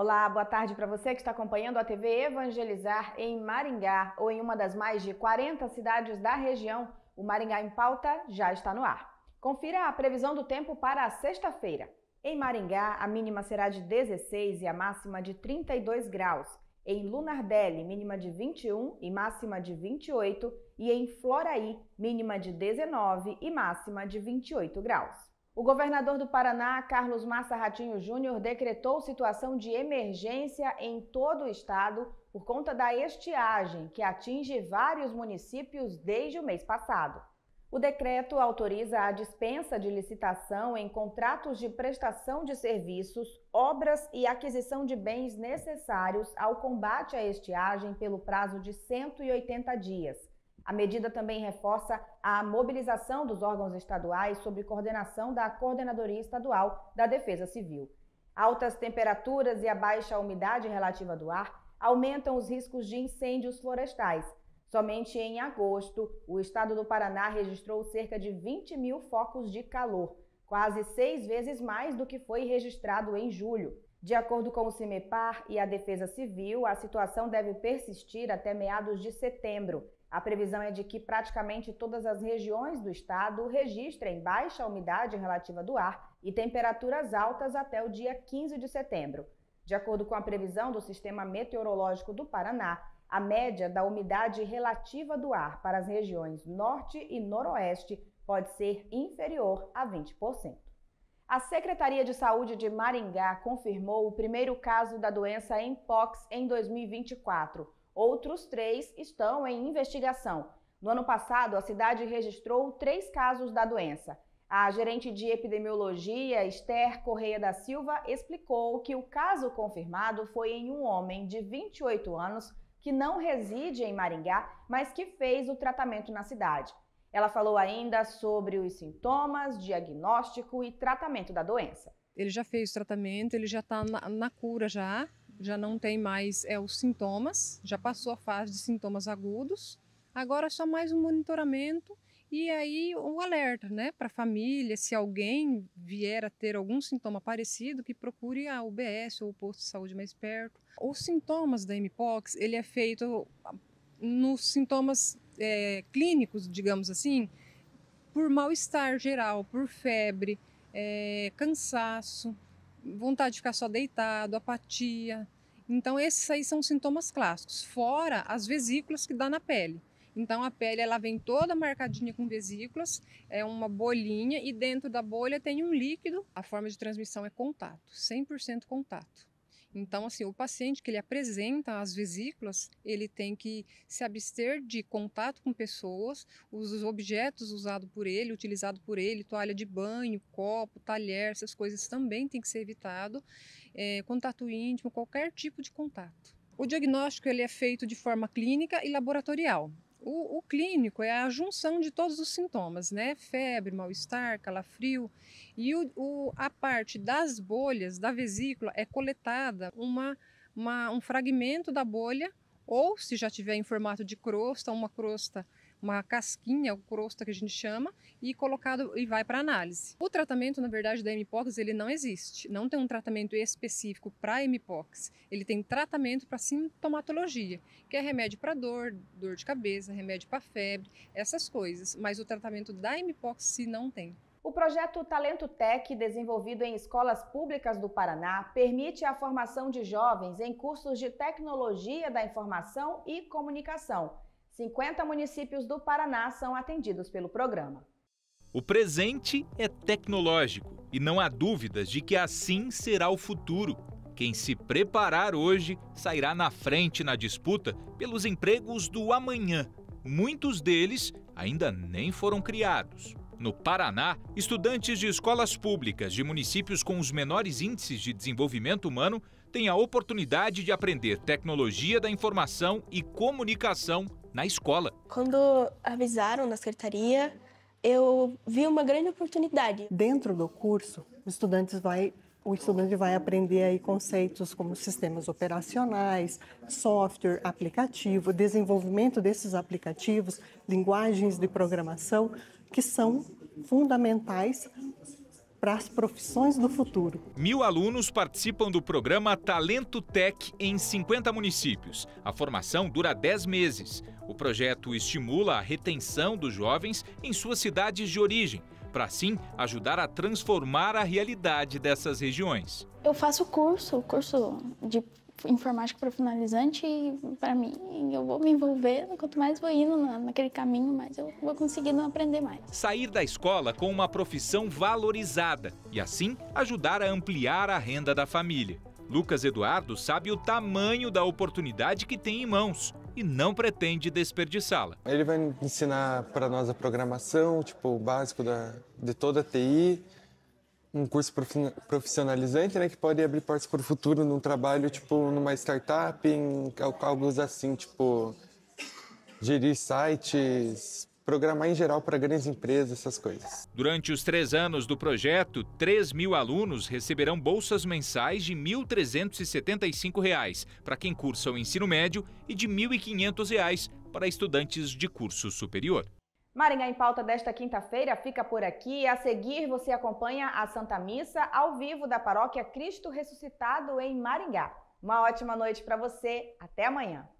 Olá, boa tarde para você que está acompanhando a TV Evangelizar em Maringá ou em uma das mais de 40 cidades da região. O Maringá em Pauta já está no ar. Confira a previsão do tempo para a sexta-feira. Em Maringá, a mínima será de 16 e a máxima de 32 graus. Em Lunardelli, mínima de 21 e máxima de 28. E em Floraí, mínima de 19 e máxima de 28 graus. O governador do Paraná, Carlos Massa Ratinho Júnior, decretou situação de emergência em todo o estado por conta da estiagem que atinge vários municípios desde o mês passado. O decreto autoriza a dispensa de licitação em contratos de prestação de serviços, obras e aquisição de bens necessários ao combate à estiagem pelo prazo de 180 dias, a medida também reforça a mobilização dos órgãos estaduais sob coordenação da Coordenadoria Estadual da Defesa Civil. Altas temperaturas e a baixa umidade relativa do ar aumentam os riscos de incêndios florestais. Somente em agosto, o estado do Paraná registrou cerca de 20 mil focos de calor, quase seis vezes mais do que foi registrado em julho. De acordo com o CIMEPAR e a Defesa Civil, a situação deve persistir até meados de setembro. A previsão é de que praticamente todas as regiões do estado registrem baixa umidade relativa do ar e temperaturas altas até o dia 15 de setembro. De acordo com a previsão do Sistema Meteorológico do Paraná, a média da umidade relativa do ar para as regiões norte e noroeste pode ser inferior a 20%. A Secretaria de Saúde de Maringá confirmou o primeiro caso da doença em POX em 2024. Outros três estão em investigação. No ano passado, a cidade registrou três casos da doença. A gerente de epidemiologia, Esther Correia da Silva, explicou que o caso confirmado foi em um homem de 28 anos que não reside em Maringá, mas que fez o tratamento na cidade. Ela falou ainda sobre os sintomas, diagnóstico e tratamento da doença. Ele já fez o tratamento, ele já está na, na, cura já, já não tem mais é, os sintomas, já passou a fase de sintomas agudos. Agora é só mais um monitoramento e aí o alerta, né, para a família, se alguém vier a ter algum sintoma parecido, que procure a UBS ou o posto de saúde mais perto. Os sintomas da mpox, ele é feito ah, nos sintomas é, clínicos, digamos assim, por mal-estar geral, por febre, é, cansaço, vontade de ficar só deitado, apatia. Então, esses aí são sintomas clássicos, fora as vesículas que dá na pele. Então, a pele ela vem toda marcadinha com vesículas, é uma bolinha e dentro da bolha tem um líquido. A forma de transmissão é contato, 100% contato. Então, assim, o paciente que ele apresenta as vesículas, ele tem que se abster de contato com pessoas, os objetos usados por ele, utilizado por ele, toalha de banho, copo, talher, essas coisas também tem que ser evitado, é, contato íntimo, qualquer tipo de contato. O diagnóstico ele é feito de forma clínica e laboratorial. O, o, clínico é a junção de todos os sintomas, né? Febre, mal-estar, calafrio. E o, o, a parte das bolhas da vesícula é coletada uma, uma, um fragmento da bolha, ou se já tiver em formato de crosta, uma crosta uma casquinha, o crosta que a gente chama, e colocado e vai para análise. O tratamento, na verdade, da hemipox, ele não existe. Não tem um tratamento específico para hemipox. Ele tem tratamento para sintomatologia, que é remédio para dor, dor de cabeça, remédio para febre, essas coisas. Mas o tratamento da hemipox se não tem. O projeto Talento Tech, desenvolvido em escolas públicas do Paraná, permite a formação de jovens em cursos de tecnologia da informação e comunicação 50 municípios do Paraná são atendidos pelo programa. O presente é tecnológico e não há dúvidas de que assim será o futuro. Quem se preparar hoje sairá na frente na disputa pelos empregos do amanhã. Muitos deles ainda nem foram criados. No Paraná, estudantes de escolas públicas de municípios com os menores índices de desenvolvimento humano têm a oportunidade de aprender tecnologia da informação e comunicação na escola. Quando avisaram na secretaria, eu vi uma grande oportunidade. Dentro do curso, o estudante vai, o estudante vai aprender aí conceitos como sistemas operacionais, software, aplicativo, desenvolvimento desses aplicativos, linguagens de programação, que são fundamentais para as profissões do futuro. Mil alunos participam do programa Talento Tech em 50 municípios. A formação dura 10 meses. O projeto estimula a retenção dos jovens em suas cidades de origem, para assim ajudar a transformar a realidade dessas regiões. Eu faço curso, curso de informática para finalizante e para mim eu vou me envolver, quanto mais vou indo na, naquele caminho, mais eu vou conseguindo aprender mais. Sair da escola com uma profissão valorizada e assim ajudar a ampliar a renda da família. Lucas Eduardo sabe o tamanho da oportunidade que tem em mãos e não pretende desperdiçá-la. Ele vai ensinar para nós a programação, tipo, o básico da, de toda a TI, um curso profissionalizante, né, que pode abrir portas para o futuro num trabalho, tipo, numa startup, em cálculos assim, tipo, gerir sites, programar em geral para grandes empresas, essas coisas. Durante os três anos do projeto, 3 mil alunos receberão bolsas mensais de R$ 1.375 para quem cursa o ensino médio e de R$ 1.500 para estudantes de curso superior. Maringá em Pauta desta quinta-feira fica por aqui. A seguir, você acompanha a Santa Missa ao vivo da paróquia Cristo Ressuscitado em Maringá. Uma ótima noite para você. Até amanhã.